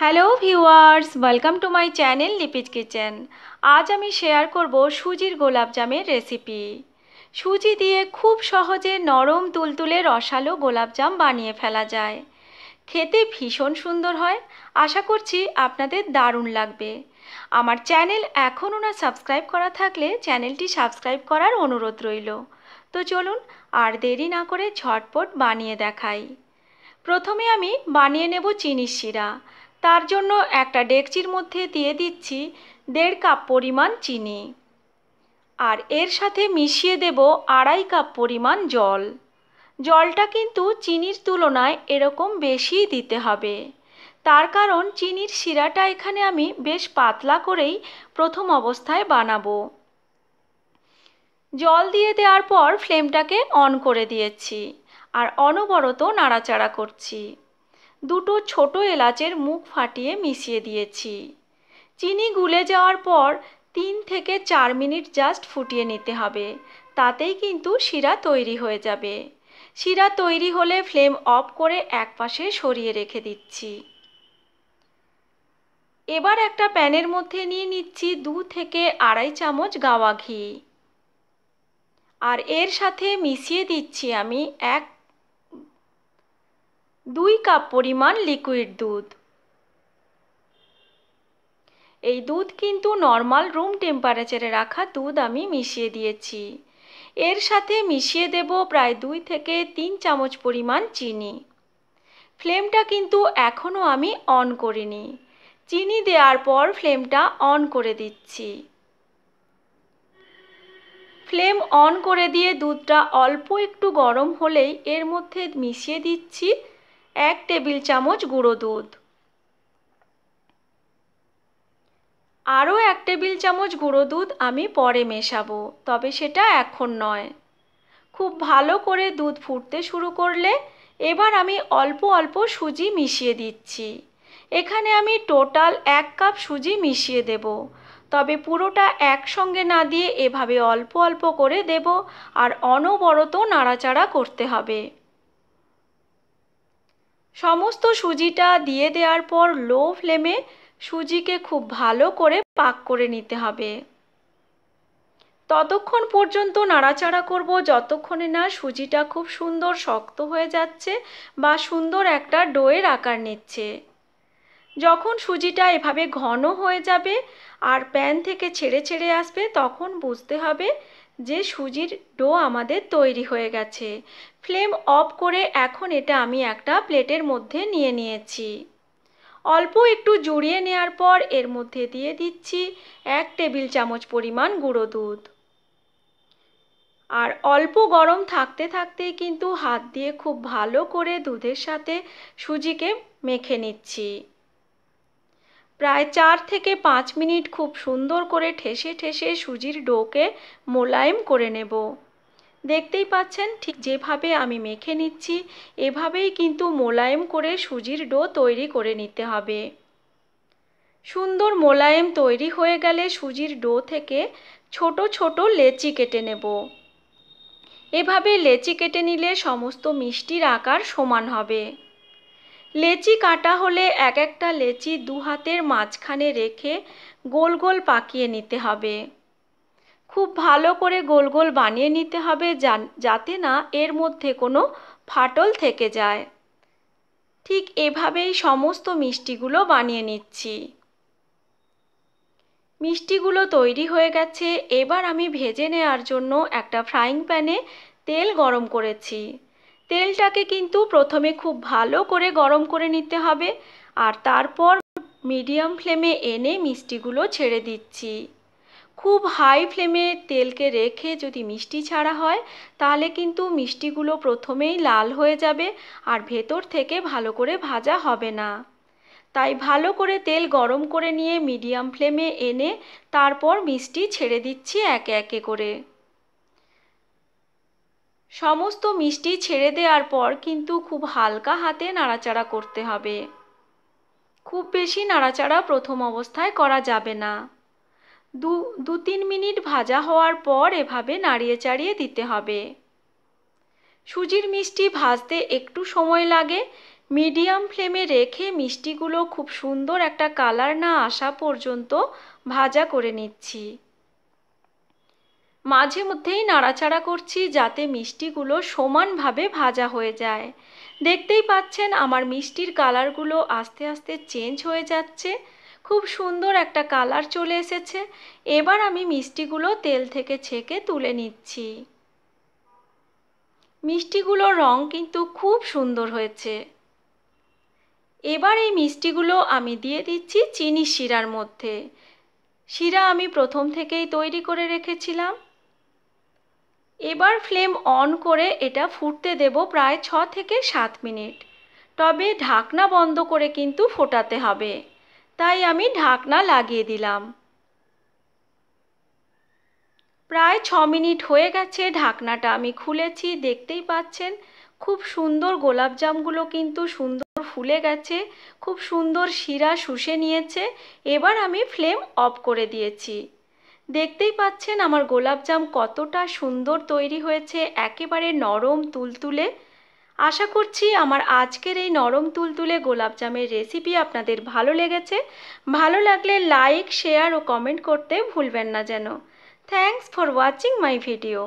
hello viewers welcome to my channel Lipi's kitchen আজ আমি share করব সুজির গোলাপজামের রেসিপি সুজি দিয়ে খুব সহজে নরম তুলতুলে রসালো গোলাপজাম বানিয়ে ফেলা যায় খেতে ভীষণ সুন্দর হয় আশা করছি আপনাদের দারুণ লাগবে আমার চ্যানেল এখনও না সাবস্ক্রাইব করা থাকলে চ্যানেলটি সাবস্ক্রাইব করার অনুরোধ রইল তো চলুন আর দেরি না করে ঝটপট বানিয়ে দেখাই প্রথমে আমি বানিয়ে নেব চিনির শিরা তার জন্য একটা ডেকচির মধ্যে দিয়ে দিচ্ছি দেড় কাপ পরিমাণ চিনি আর এর সাথে মিশিয়ে দেব আড়াই কাপ পরিমাণ জল জলটা কিন্তু চিনির তুলনায় এরকম বেশি দিতে হবে তার কারণ চিনির শিরাটা এখানে আমি বেশ পাতলা করেই প্রথম অবস্থায় বানাবো জল দিয়ে দেওয়ার পর ফ্লেমটাকে অন করে দিয়েছি আর অনবরত নাড়াচাড়া করছি দুটো ছোট এলাচের মুখ ফাটিয়ে মিশিয়ে দিয়েছি চিনি গুলে যাওয়ার পর তিন থেকে চার মিনিট জাস্ট ফুটিয়ে নিতে হবে তাতেই কিন্তু শিরা তৈরি হয়ে যাবে শিরা তৈরি হলে ফ্লেম অফ করে এক পাশে সরিয়ে রেখে দিচ্ছি এবার একটা প্যানের মধ্যে নিয়ে নিচ্ছি দু থেকে আড়াই চামচ গাওয়া ঘি আর এর সাথে মিশিয়ে দিচ্ছি আমি এক দুই কাপ পরিমাণ লিকুইড দুধ এই দুধ কিন্তু নর্মাল রুম টেম্পারেচারে রাখা দুধ আমি মিশিয়ে দিয়েছি এর সাথে মিশিয়ে দেব প্রায় দুই থেকে তিন চামচ পরিমাণ চিনি ফ্লেমটা কিন্তু এখনও আমি অন করিনি চিনি দেওয়ার পর ফ্লেমটা অন করে দিচ্ছি ফ্লেম অন করে দিয়ে দুধটা অল্প একটু গরম হলেই এর মধ্যে মিশিয়ে দিচ্ছি এক টেবিল চামচ গুঁড়ো দুধ আরও এক টেবিল চামচ গুঁড়ো দুধ আমি পরে মেশাবো তবে সেটা এখন নয় খুব ভালো করে দুধ ফুটতে শুরু করলে এবার আমি অল্প অল্প সুজি মিশিয়ে দিচ্ছি এখানে আমি টোটাল এক কাপ সুজি মিশিয়ে দেব তবে পুরোটা একসঙ্গে না দিয়ে এভাবে অল্প অল্প করে দেব আর অনবরত নাড়াচাড়া করতে হবে সমস্ত সুজিটা দিয়ে দেওয়ার পর লো ফ্লেমে সুজিকে খুব ভালো করে পাক করে নিতে হবে ততক্ষণ পর্যন্ত নাড়াচাড়া করব যতক্ষণে না সুজিটা খুব সুন্দর শক্ত হয়ে যাচ্ছে বা সুন্দর একটা ডোয়ের আকার নিচ্ছে যখন সুজিটা এভাবে ঘন হয়ে যাবে আর প্যান থেকে ছেড়ে ছেড়ে আসবে তখন বুঝতে হবে যে সুজির ডো আমাদের তৈরি হয়ে গেছে ফ্লেম অফ করে এখন এটা আমি একটা প্লেটের মধ্যে নিয়ে নিয়েছি অল্প একটু জড়িয়ে নেওয়ার পর এর মধ্যে দিয়ে দিচ্ছি এক টেবিল চামচ পরিমাণ গুঁড়ো দুধ আর অল্প গরম থাকতে থাকতেই কিন্তু হাত দিয়ে খুব ভালো করে দুধের সাথে সুজিকে মেখে নিচ্ছি প্রায় চার থেকে পাঁচ মিনিট খুব সুন্দর করে ঠেসে ঠেসে সুজির ডোকে মোলায়েম করে নেব দেখতেই পাচ্ছেন ঠিক যেভাবে আমি মেখে নিচ্ছি এভাবেই কিন্তু মোলায়েম করে সুজির ডো তৈরি করে নিতে হবে সুন্দর মোলায়েম তৈরি হয়ে গেলে সুজির ডো থেকে ছোট ছোট লেচি কেটে নেব এভাবে লেচি কেটে নিলে সমস্ত মিষ্টির আকার সমান হবে লেচি কাটা হলে এক একটা লেচি দু হাতের মাঝখানে রেখে গোল গোল পাকিয়ে নিতে হবে খুব ভালো করে গোল গোল বানিয়ে নিতে হবে যাতে না এর মধ্যে কোনো ফাটল থেকে যায় ঠিক এভাবেই সমস্ত মিষ্টিগুলো বানিয়ে নিচ্ছি মিষ্টিগুলো তৈরি হয়ে গেছে এবার আমি ভেজে নেওয়ার জন্য একটা ফ্রাইং প্যানে তেল গরম করেছি তেলটাকে কিন্তু প্রথমে খুব ভালো করে গরম করে নিতে হবে আর তারপর মিডিয়াম ফ্লেমে এনে মিষ্টিগুলো ছেড়ে দিচ্ছি খুব হাই ফ্লেমে তেলকে রেখে যদি মিষ্টি ছাড়া হয় তাহলে কিন্তু মিষ্টিগুলো প্রথমেই লাল হয়ে যাবে আর ভেতর থেকে ভালো করে ভাজা হবে না তাই ভালো করে তেল গরম করে নিয়ে মিডিয়াম ফ্লেমে এনে তারপর মিষ্টি ছেড়ে দিচ্ছি একে একে করে সমস্ত মিষ্টি ছেড়ে দেওয়ার পর কিন্তু খুব হালকা হাতে নাড়াচাড়া করতে হবে খুব বেশি নাড়াচাড়া প্রথম অবস্থায় করা যাবে না দু দু তিন মিনিট ভাজা হওয়ার পর এভাবে নাড়িয়ে চাড়িয়ে দিতে হবে সুজির মিষ্টি ভাজতে একটু সময় লাগে মিডিয়াম ফ্লেমে রেখে মিষ্টিগুলো খুব সুন্দর একটা কালার না আসা পর্যন্ত ভাজা করে নিচ্ছি মাঝে মধ্যেই নাড়াচাড়া করছি যাতে মিষ্টিগুলো সমানভাবে ভাজা হয়ে যায় দেখতেই পাচ্ছেন আমার মিষ্টির কালারগুলো আস্তে আস্তে চেঞ্জ হয়ে যাচ্ছে খুব সুন্দর একটা কালার চলে এসেছে এবার আমি মিষ্টিগুলো তেল থেকে ছেঁকে তুলে নিচ্ছি মিষ্টিগুলোর রং কিন্তু খুব সুন্দর হয়েছে এবার এই মিষ্টিগুলো আমি দিয়ে দিচ্ছি চিনি শিরার মধ্যে শিরা আমি প্রথম থেকেই তৈরি করে রেখেছিলাম এবার ফ্লেম অন করে এটা ফুটতে দেব প্রায় ছ থেকে সাত মিনিট তবে ঢাকনা বন্ধ করে কিন্তু ফোটাতে হবে তাই আমি ঢাকনা লাগিয়ে দিলাম প্রায় ছ মিনিট হয়ে গেছে ঢাকনাটা আমি খুলেছি দেখতেই পাচ্ছেন খুব সুন্দর গোলাপজামগুলো কিন্তু সুন্দর ফুলে গেছে খুব সুন্দর শিরা শুষে নিয়েছে এবার আমি ফ্লেম অফ করে দিয়েছি দেখতেই পাচ্ছেন আমার গোলাপজাম কতটা সুন্দর তৈরি হয়েছে একেবারে নরম তুলতুলে আশা করছি আমার আজকের এই নরম তুলতুলে গোলাপজামের রেসিপি আপনাদের ভালো লেগেছে ভালো লাগলে লাইক শেয়ার ও কমেন্ট করতে ভুলবেন না যেন thanks for watching my video